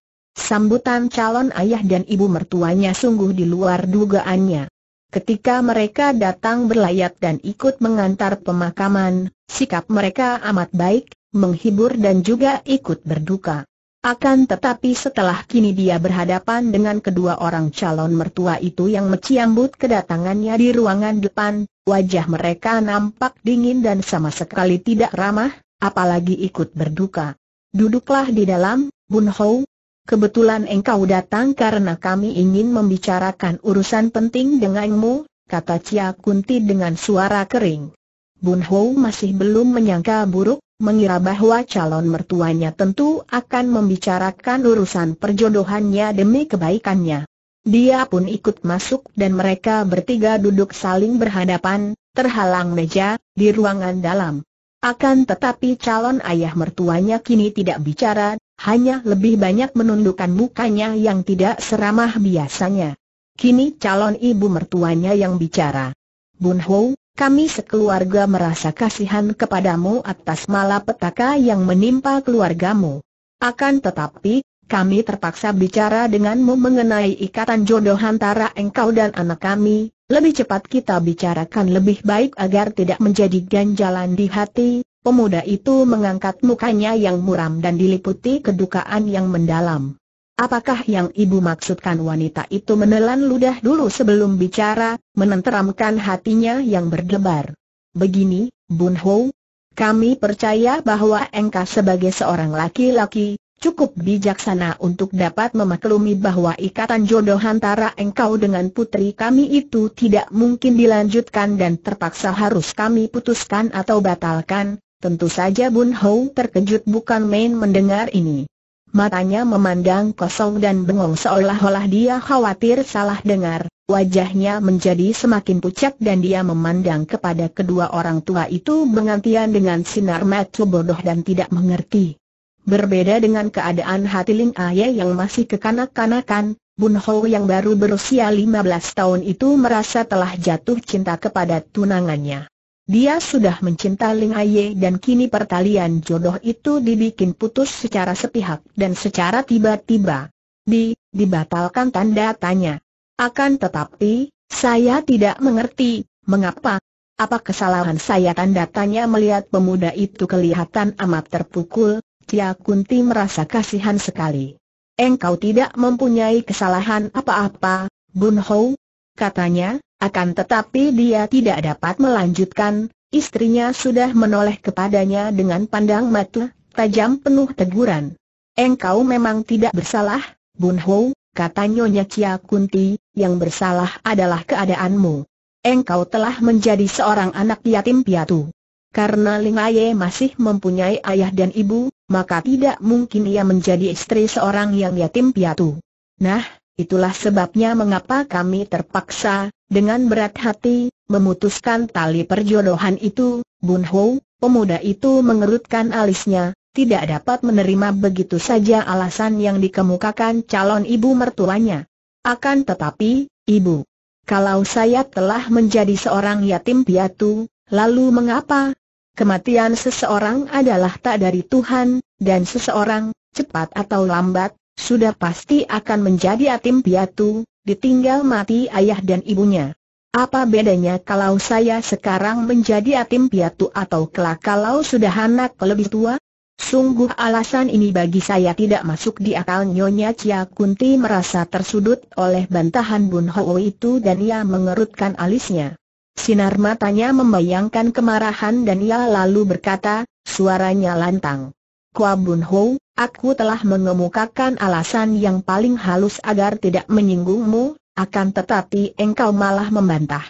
Sambutan calon ayah dan ibu mertuanya sungguh di luar dugaannya. Ketika mereka datang berlayat dan ikut mengantar pemakaman, sikap mereka amat baik, menghibur dan juga ikut berduka. Akan tetapi setelah kini dia berhadapan dengan kedua orang calon mertua itu yang menciambut kedatangannya di ruangan depan, wajah mereka nampak dingin dan sama sekali tidak ramah, apalagi ikut berduka. Duduklah di dalam, Bun Hou, kebetulan engkau datang karena kami ingin membicarakan urusan penting denganmu, kata Cia Kunti dengan suara kering. Bun Ho masih belum menyangka buruk, mengira bahwa calon mertuanya tentu akan membicarakan urusan perjodohannya demi kebaikannya. Dia pun ikut masuk dan mereka bertiga duduk saling berhadapan, terhalang meja, di ruangan dalam. Akan tetapi calon ayah mertuanya kini tidak bicara, hanya lebih banyak menundukkan mukanya yang tidak seramah biasanya. Kini calon ibu mertuanya yang bicara. Bun Ho, kami sekeluarga merasa kasihan kepadamu atas malapetaka yang menimpa keluargamu. Akan tetapi, kami terpaksa bicara denganmu mengenai ikatan jodoh antara engkau dan anak kami, lebih cepat kita bicarakan lebih baik agar tidak menjadi ganjalan di hati, Pemuda itu mengangkat mukanya yang muram dan diliputi kedukaan yang mendalam. Apakah yang ibu maksudkan wanita itu menelan ludah dulu sebelum bicara, menenteramkan hatinya yang berdebar? Begini, Bun Ho, kami percaya bahwa engkau sebagai seorang laki-laki, cukup bijaksana untuk dapat memaklumi bahwa ikatan jodoh antara engkau dengan putri kami itu tidak mungkin dilanjutkan dan terpaksa harus kami putuskan atau batalkan, Tentu saja Bun Hou terkejut bukan main mendengar ini. Matanya memandang kosong dan bengong seolah-olah dia khawatir salah dengar. Wajahnya menjadi semakin pucat dan dia memandang kepada kedua orang tua itu mengantian dengan sinar mata bodoh dan tidak mengerti. Berbeda dengan keadaan hati Ling Aye yang masih kekanak-kanakan, Bun Hou yang baru berusia 15 tahun itu merasa telah jatuh cinta kepada tunangannya. Dia sudah mencinta Ling Aye dan kini pertalian jodoh itu dibikin putus secara sepihak dan secara tiba-tiba. Di, dibatalkan tanda tanya. Akan tetapi, saya tidak mengerti, mengapa? Apa kesalahan saya tanda tanya melihat pemuda itu kelihatan amat terpukul, Cia Kunti merasa kasihan sekali. Engkau tidak mempunyai kesalahan apa-apa, Bun Hou, katanya, akan tetapi dia tidak dapat melanjutkan, istrinya sudah menoleh kepadanya dengan pandang mata, tajam penuh teguran. Engkau memang tidak bersalah, Bun Ho, kata Nyonya Chia Kunti, yang bersalah adalah keadaanmu. Engkau telah menjadi seorang anak yatim piatu. Karena Ling Aye masih mempunyai ayah dan ibu, maka tidak mungkin ia menjadi istri seorang yang yatim piatu. Nah, Itulah sebabnya mengapa kami terpaksa, dengan berat hati, memutuskan tali perjodohan itu, Bun Ho, pemuda itu mengerutkan alisnya, tidak dapat menerima begitu saja alasan yang dikemukakan calon ibu mertuanya. Akan tetapi, ibu, kalau saya telah menjadi seorang yatim piatu, lalu mengapa? Kematian seseorang adalah tak dari Tuhan, dan seseorang, cepat atau lambat, sudah pasti akan menjadi atim piatu, ditinggal mati ayah dan ibunya. Apa bedanya kalau saya sekarang menjadi atim piatu atau kelak kalau sudah anak lebih tua? Sungguh alasan ini bagi saya tidak masuk di akal Nyonya Chia Kunti merasa tersudut oleh bantahan Bun Ho itu dan ia mengerutkan alisnya. Sinar matanya membayangkan kemarahan dan ia lalu berkata, suaranya lantang. Kua Bun Ho, Aku telah mengemukakan alasan yang paling halus agar tidak menyinggungmu, akan tetapi engkau malah membantah.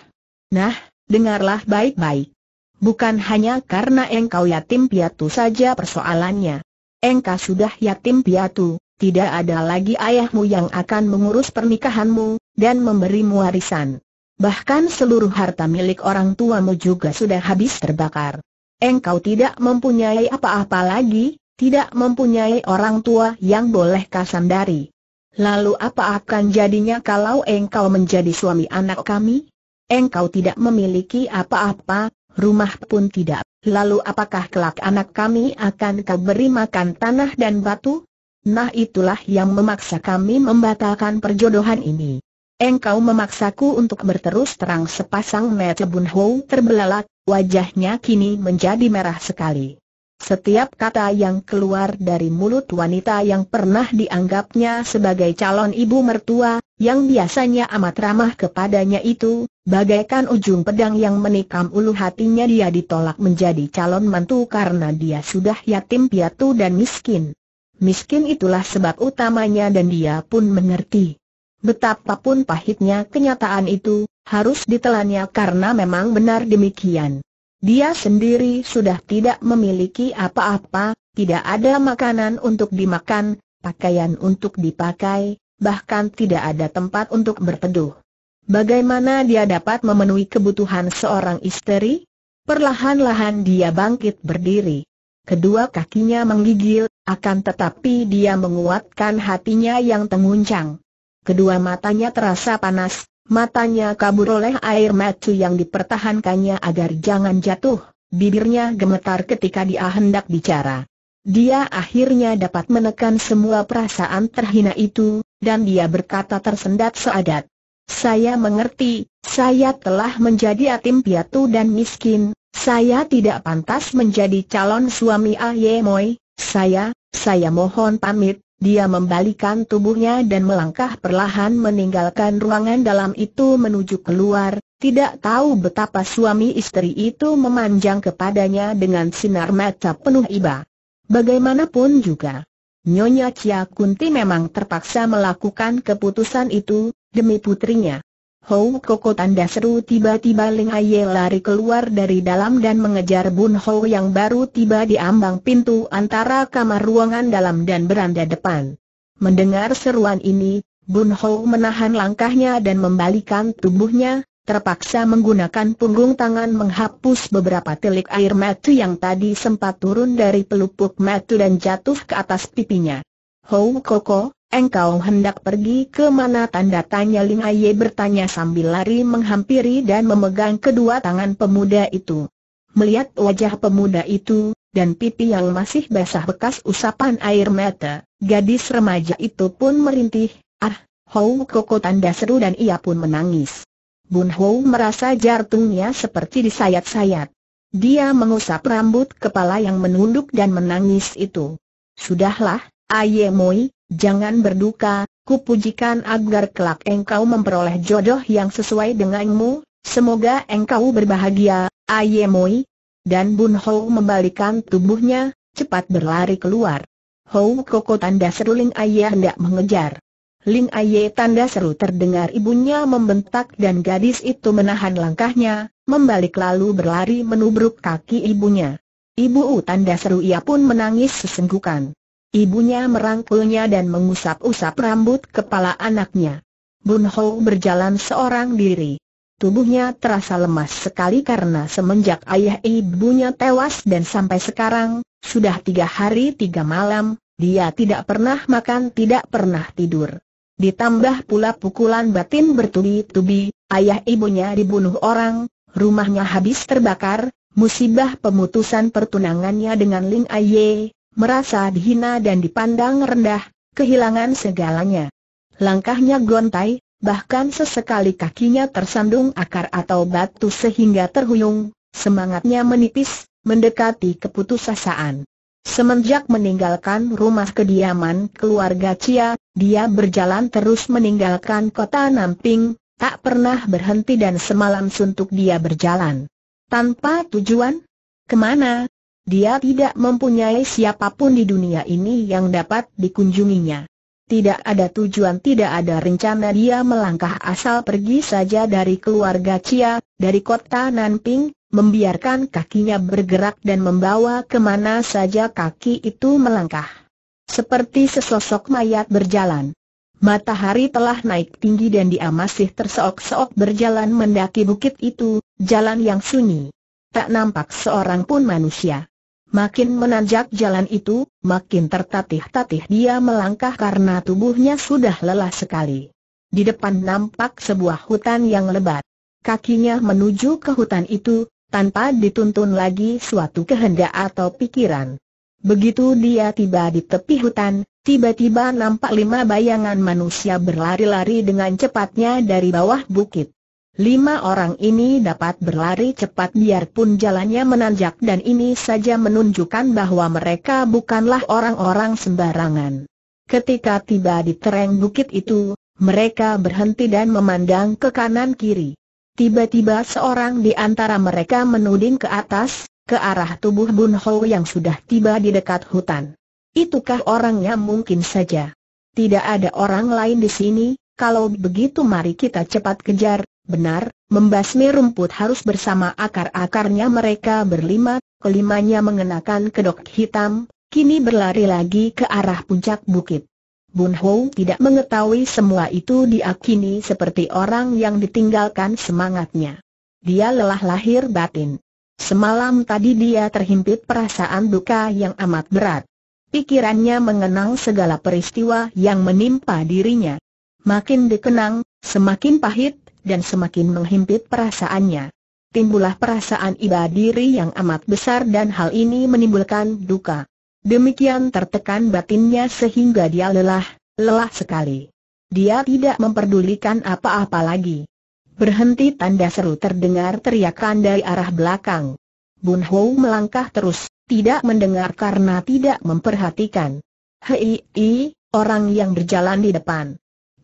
Nah, dengarlah baik-baik. Bukan hanya karena engkau yatim piatu saja persoalannya. Engkau sudah yatim piatu, tidak ada lagi ayahmu yang akan mengurus pernikahanmu, dan memberimu warisan. Bahkan seluruh harta milik orang tuamu juga sudah habis terbakar. Engkau tidak mempunyai apa-apa lagi, tidak mempunyai orang tua yang boleh kasandari. Lalu apa akan jadinya kalau engkau menjadi suami anak kami? Engkau tidak memiliki apa-apa, rumah pun tidak. Lalu apakah kelak anak kami akan kau beri makan tanah dan batu? Nah itulah yang memaksa kami membatalkan perjodohan ini. Engkau memaksaku untuk berterus terang sepasang Mata Bun terbelalak, wajahnya kini menjadi merah sekali. Setiap kata yang keluar dari mulut wanita yang pernah dianggapnya sebagai calon ibu mertua, yang biasanya amat ramah kepadanya itu, bagaikan ujung pedang yang menikam ulu hatinya dia ditolak menjadi calon mantu karena dia sudah yatim piatu dan miskin. Miskin itulah sebab utamanya dan dia pun mengerti. Betapapun pahitnya kenyataan itu, harus ditelannya karena memang benar demikian. Dia sendiri sudah tidak memiliki apa-apa, tidak ada makanan untuk dimakan, pakaian untuk dipakai, bahkan tidak ada tempat untuk berteduh. Bagaimana dia dapat memenuhi kebutuhan seorang istri? Perlahan-lahan dia bangkit berdiri. Kedua kakinya menggigil, akan tetapi dia menguatkan hatinya yang tenguncang. Kedua matanya terasa panas, Matanya kabur oleh air macu yang dipertahankannya agar jangan jatuh, bibirnya gemetar ketika dia hendak bicara. Dia akhirnya dapat menekan semua perasaan terhina itu, dan dia berkata tersendat seadat. Saya mengerti, saya telah menjadi atim piatu dan miskin, saya tidak pantas menjadi calon suami Ayemoy. saya, saya mohon pamit, dia membalikan tubuhnya dan melangkah perlahan meninggalkan ruangan dalam itu menuju keluar, tidak tahu betapa suami istri itu memanjang kepadanya dengan sinar mata penuh iba. Bagaimanapun juga, Nyonya Chia Kunti memang terpaksa melakukan keputusan itu, demi putrinya. Hou Koko tanda seru tiba-tiba Ling Aye lari keluar dari dalam dan mengejar Bun Hou yang baru tiba di ambang pintu antara kamar ruangan dalam dan beranda depan. Mendengar seruan ini, Bun Hou menahan langkahnya dan membalikan tubuhnya, terpaksa menggunakan punggung tangan menghapus beberapa telik air mata yang tadi sempat turun dari pelupuk mata dan jatuh ke atas pipinya. Hou Koko, Engkau hendak pergi ke mana tanda tanya Ling Aye bertanya sambil lari menghampiri dan memegang kedua tangan pemuda itu. Melihat wajah pemuda itu, dan pipi yang masih basah bekas usapan air mata, gadis remaja itu pun merintih, ah, Hou Koko tanda seru dan ia pun menangis. Bun Hou merasa jantungnya seperti disayat-sayat. Dia mengusap rambut kepala yang menunduk dan menangis itu. Sudahlah, Aye Moi, Jangan berduka, kupujikan agar kelak engkau memperoleh jodoh yang sesuai denganmu, semoga engkau berbahagia, Ayemoi. Dan Bun membalikkan membalikan tubuhnya, cepat berlari keluar. Hou Koko tanda seru Ling Aye hendak mengejar. Ling Aye tanda seru terdengar ibunya membentak dan gadis itu menahan langkahnya, membalik lalu berlari menubruk kaki ibunya. Ibu tanda seru ia pun menangis sesenggukan. Ibunya merangkulnya dan mengusap-usap rambut kepala anaknya. Bun Ho berjalan seorang diri. Tubuhnya terasa lemas sekali karena semenjak ayah ibunya tewas dan sampai sekarang, sudah tiga hari tiga malam, dia tidak pernah makan tidak pernah tidur. Ditambah pula pukulan batin bertubi-tubi, ayah ibunya dibunuh orang, rumahnya habis terbakar, musibah pemutusan pertunangannya dengan Ling Aye, merasa dihina dan dipandang rendah, kehilangan segalanya. Langkahnya gontai, bahkan sesekali kakinya tersandung akar atau batu sehingga terhuyung, semangatnya menipis, mendekati keputusasaan. Semenjak meninggalkan rumah kediaman keluarga Cia, dia berjalan terus meninggalkan kota Namping, tak pernah berhenti dan semalam suntuk dia berjalan. Tanpa tujuan? Kemana? Dia tidak mempunyai siapapun di dunia ini yang dapat dikunjunginya. Tidak ada tujuan, tidak ada rencana dia melangkah asal pergi saja dari keluarga Cia, dari kota Nanping, membiarkan kakinya bergerak dan membawa kemana saja kaki itu melangkah. Seperti sesosok mayat berjalan. Matahari telah naik tinggi dan dia masih terseok-seok berjalan mendaki bukit itu, jalan yang sunyi tak nampak seorang pun manusia. Makin menanjak jalan itu, makin tertatih-tatih dia melangkah karena tubuhnya sudah lelah sekali. Di depan nampak sebuah hutan yang lebat. Kakinya menuju ke hutan itu, tanpa dituntun lagi suatu kehendak atau pikiran. Begitu dia tiba di tepi hutan, tiba-tiba nampak lima bayangan manusia berlari-lari dengan cepatnya dari bawah bukit. Lima orang ini dapat berlari cepat biarpun jalannya menanjak dan ini saja menunjukkan bahwa mereka bukanlah orang-orang sembarangan. Ketika tiba di tereng bukit itu, mereka berhenti dan memandang ke kanan kiri. Tiba-tiba seorang di antara mereka menuding ke atas, ke arah tubuh Bun Ho yang sudah tiba di dekat hutan. Itukah orangnya mungkin saja. Tidak ada orang lain di sini, kalau begitu mari kita cepat kejar, Benar, membasmi rumput harus bersama akar-akarnya mereka berlima, kelimanya mengenakan kedok hitam, kini berlari lagi ke arah puncak bukit. Bun Ho tidak mengetahui semua itu diakini seperti orang yang ditinggalkan semangatnya. Dia lelah lahir batin. Semalam tadi dia terhimpit perasaan duka yang amat berat. Pikirannya mengenang segala peristiwa yang menimpa dirinya. Makin dikenang, semakin pahit, dan semakin menghimpit perasaannya. Timbullah perasaan iba diri yang amat besar dan hal ini menimbulkan duka. Demikian tertekan batinnya sehingga dia lelah, lelah sekali. Dia tidak memperdulikan apa-apa lagi. Berhenti tanda seru terdengar teriakan dari arah belakang. Bun Ho melangkah terus, tidak mendengar karena tidak memperhatikan. Hei, orang yang berjalan di depan.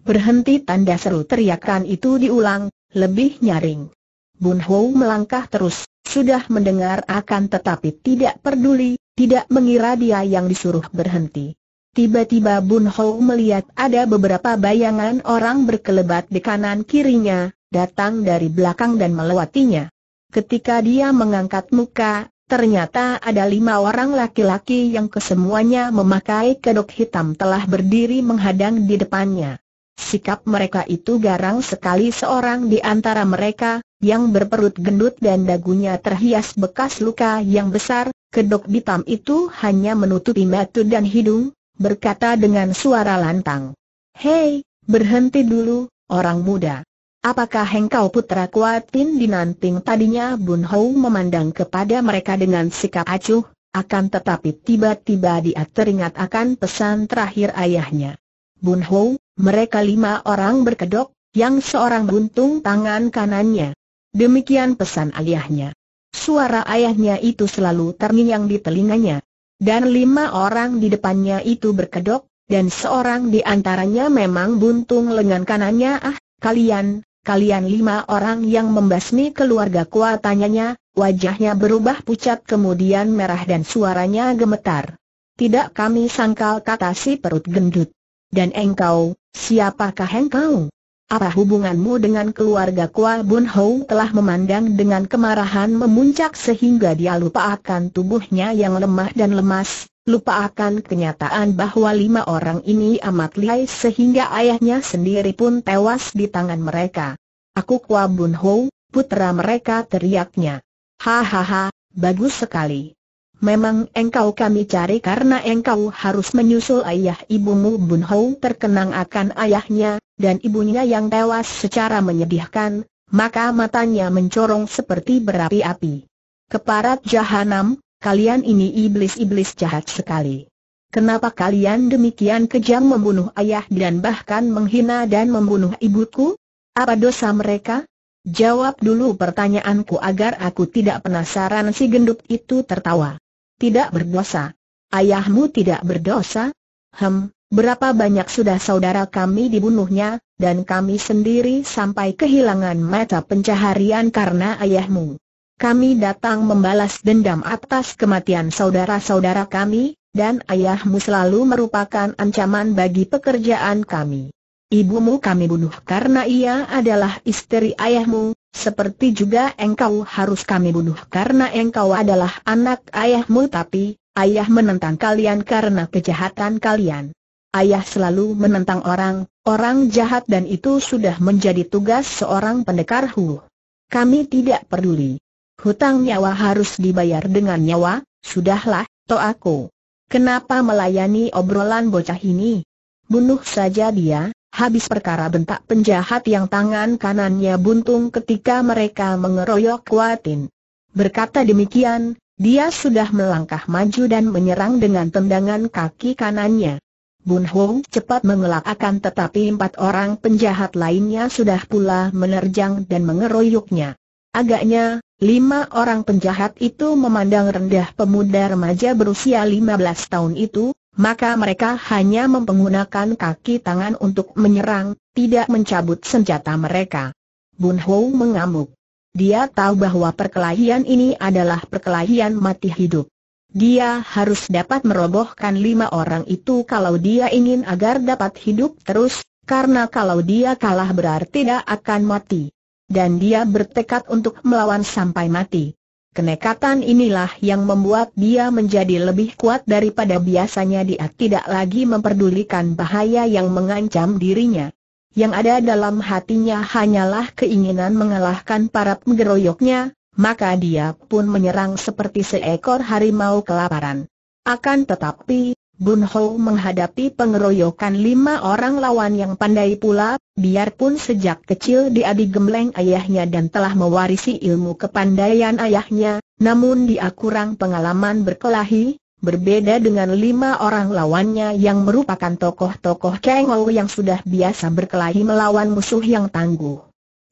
Berhenti tanda seru teriakan itu diulang, lebih nyaring. Bun Ho melangkah terus, sudah mendengar akan tetapi tidak peduli, tidak mengira dia yang disuruh berhenti. Tiba-tiba Bun Ho melihat ada beberapa bayangan orang berkelebat di kanan kirinya, datang dari belakang dan melewatinya. Ketika dia mengangkat muka, ternyata ada lima orang laki-laki yang kesemuanya memakai kedok hitam telah berdiri menghadang di depannya. Sikap mereka itu garang sekali seorang di antara mereka, yang berperut gendut dan dagunya terhias bekas luka yang besar, kedok hitam itu hanya menutupi mata dan hidung, berkata dengan suara lantang. Hei, berhenti dulu, orang muda. Apakah engkau putra kuatin dinanting tadinya Bun Hou memandang kepada mereka dengan sikap acuh, akan tetapi tiba-tiba dia teringat akan pesan terakhir ayahnya. Bun Hou, mereka lima orang berkedok, yang seorang buntung tangan kanannya. Demikian pesan ayahnya. Suara ayahnya itu selalu terngiang di telinganya. Dan lima orang di depannya itu berkedok, dan seorang di antaranya memang buntung lengan kanannya. Ah, kalian, kalian lima orang yang membasmi keluarga kuatannya, wajahnya berubah pucat kemudian merah dan suaranya gemetar. Tidak kami sangkal kata si perut gendut. Dan engkau, siapakah engkau? Apa hubunganmu dengan keluarga Kua Bun Hou telah memandang dengan kemarahan memuncak sehingga dia lupa akan tubuhnya yang lemah dan lemas, lupa akan kenyataan bahwa lima orang ini amat lihai sehingga ayahnya sendiri pun tewas di tangan mereka. Aku Kua Bun Hou, putra mereka teriaknya. Hahaha, bagus sekali. Memang engkau kami cari karena engkau harus menyusul ayah ibumu Bun Hou terkenang akan ayahnya, dan ibunya yang tewas secara menyedihkan, maka matanya mencorong seperti berapi-api. Keparat jahanam, kalian ini iblis-iblis jahat sekali. Kenapa kalian demikian kejam membunuh ayah dan bahkan menghina dan membunuh ibuku? Apa dosa mereka? Jawab dulu pertanyaanku agar aku tidak penasaran si gendut itu tertawa tidak berdosa. Ayahmu tidak berdosa? Hem, berapa banyak sudah saudara kami dibunuhnya, dan kami sendiri sampai kehilangan mata pencaharian karena ayahmu. Kami datang membalas dendam atas kematian saudara-saudara kami, dan ayahmu selalu merupakan ancaman bagi pekerjaan kami. Ibumu kami bunuh karena ia adalah istri ayahmu, seperti juga engkau harus kami bunuh karena engkau adalah anak ayahmu tapi, ayah menentang kalian karena kejahatan kalian. Ayah selalu menentang orang, orang jahat dan itu sudah menjadi tugas seorang pendekar Hu. Kami tidak peduli. Hutang nyawa harus dibayar dengan nyawa, sudahlah, aku. Kenapa melayani obrolan bocah ini? Bunuh saja dia, habis perkara bentak penjahat yang tangan kanannya buntung ketika mereka mengeroyok Kuatin. Berkata demikian, dia sudah melangkah maju dan menyerang dengan tendangan kaki kanannya. Bun Hong cepat mengelak akan tetapi empat orang penjahat lainnya sudah pula menerjang dan mengeroyoknya. Agaknya, lima orang penjahat itu memandang rendah pemuda remaja berusia 15 tahun itu, maka mereka hanya menggunakan kaki tangan untuk menyerang, tidak mencabut senjata mereka. Bun Ho mengamuk. Dia tahu bahwa perkelahian ini adalah perkelahian mati hidup. Dia harus dapat merobohkan lima orang itu kalau dia ingin agar dapat hidup terus, karena kalau dia kalah berarti dia akan mati. Dan dia bertekad untuk melawan sampai mati. Kenekatan inilah yang membuat dia menjadi lebih kuat daripada biasanya dia tidak lagi memperdulikan bahaya yang mengancam dirinya. Yang ada dalam hatinya hanyalah keinginan mengalahkan para penggeroyoknya, maka dia pun menyerang seperti seekor harimau kelaparan. Akan tetapi, Bun Ho menghadapi pengeroyokan lima orang lawan yang pandai pula, biarpun sejak kecil dia digembleng ayahnya dan telah mewarisi ilmu kepandaian ayahnya, namun dia kurang pengalaman berkelahi, berbeda dengan lima orang lawannya yang merupakan tokoh-tokoh Ho yang sudah biasa berkelahi melawan musuh yang tangguh.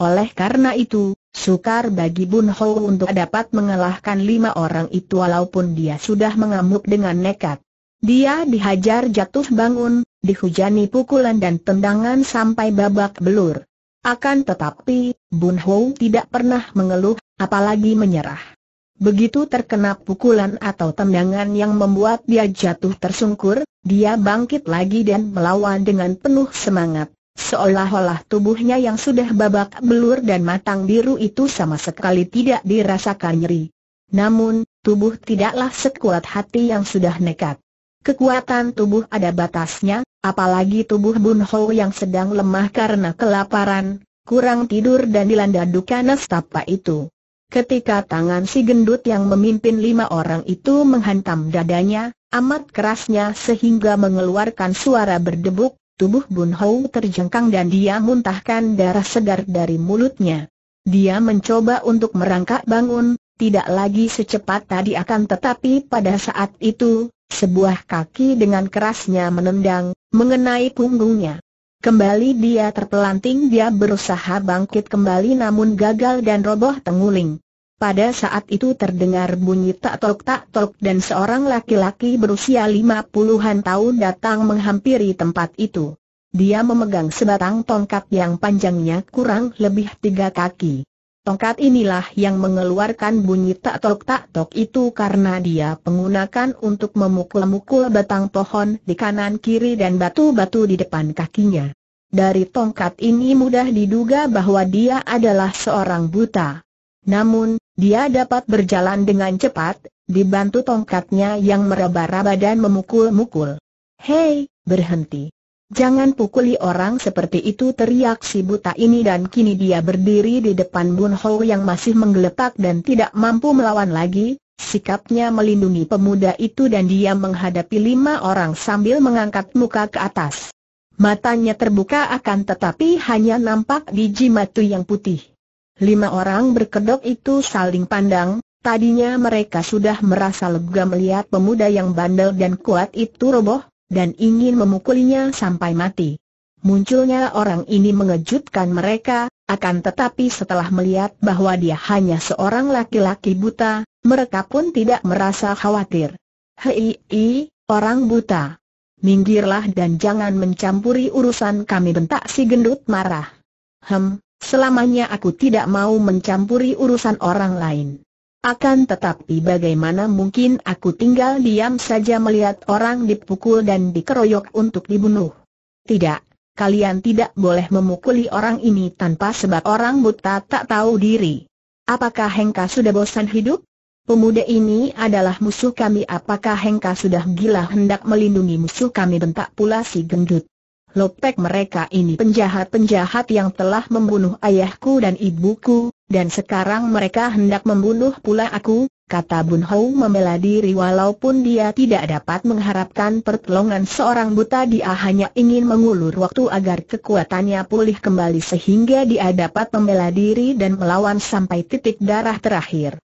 Oleh karena itu, Sukar bagi Bun Ho untuk dapat mengalahkan lima orang itu walaupun dia sudah mengamuk dengan nekat. Dia dihajar jatuh bangun, dihujani pukulan dan tendangan sampai babak belur. Akan tetapi, Bun Ho tidak pernah mengeluh, apalagi menyerah. Begitu terkena pukulan atau tendangan yang membuat dia jatuh tersungkur, dia bangkit lagi dan melawan dengan penuh semangat. Seolah-olah tubuhnya yang sudah babak belur dan matang biru itu sama sekali tidak dirasakan nyeri. Namun, tubuh tidaklah sekuat hati yang sudah nekat. Kekuatan tubuh ada batasnya, apalagi tubuh Bun Ho yang sedang lemah karena kelaparan, kurang tidur dan dilanda duka nestapa itu. Ketika tangan si gendut yang memimpin lima orang itu menghantam dadanya, amat kerasnya sehingga mengeluarkan suara berdebuk, tubuh Bun Ho terjengkang dan dia muntahkan darah segar dari mulutnya. Dia mencoba untuk merangkak bangun, tidak lagi secepat tadi akan tetapi pada saat itu, sebuah kaki dengan kerasnya menendang, mengenai punggungnya. Kembali dia terpelanting dia berusaha bangkit kembali namun gagal dan roboh tenguling. Pada saat itu terdengar bunyi tak tok tak tok dan seorang laki-laki berusia lima puluhan tahun datang menghampiri tempat itu. Dia memegang sebatang tongkat yang panjangnya kurang lebih tiga kaki. Tongkat inilah yang mengeluarkan bunyi tak tok tak tok itu karena dia menggunakan untuk memukul-mukul batang pohon di kanan kiri dan batu-batu di depan kakinya. Dari tongkat ini mudah diduga bahwa dia adalah seorang buta. Namun, dia dapat berjalan dengan cepat, dibantu tongkatnya yang meraba-raba dan memukul-mukul. Hei, berhenti. Jangan pukuli orang seperti itu teriak si buta ini dan kini dia berdiri di depan Bun Ho yang masih menggeletak dan tidak mampu melawan lagi, sikapnya melindungi pemuda itu dan dia menghadapi lima orang sambil mengangkat muka ke atas. Matanya terbuka akan tetapi hanya nampak biji matu yang putih. Lima orang berkedok itu saling pandang, tadinya mereka sudah merasa lega melihat pemuda yang bandel dan kuat itu roboh, dan ingin memukulinya sampai mati. Munculnya orang ini mengejutkan mereka, akan tetapi setelah melihat bahwa dia hanya seorang laki-laki buta, mereka pun tidak merasa khawatir. Hei, hei, orang buta. Minggirlah dan jangan mencampuri urusan kami bentak si gendut marah. Hem, selamanya aku tidak mau mencampuri urusan orang lain. Akan tetapi bagaimana mungkin aku tinggal diam saja melihat orang dipukul dan dikeroyok untuk dibunuh? Tidak, kalian tidak boleh memukuli orang ini tanpa sebab orang buta tak tahu diri. Apakah Hengka sudah bosan hidup? Pemuda ini adalah musuh kami apakah Hengka sudah gila hendak melindungi musuh kami bentak pula si gendut. Lopek mereka ini penjahat-penjahat yang telah membunuh ayahku dan ibuku, dan sekarang mereka hendak membunuh pula aku, kata Bun Hou membela diri walaupun dia tidak dapat mengharapkan pertolongan seorang buta dia hanya ingin mengulur waktu agar kekuatannya pulih kembali sehingga dia dapat membela diri dan melawan sampai titik darah terakhir.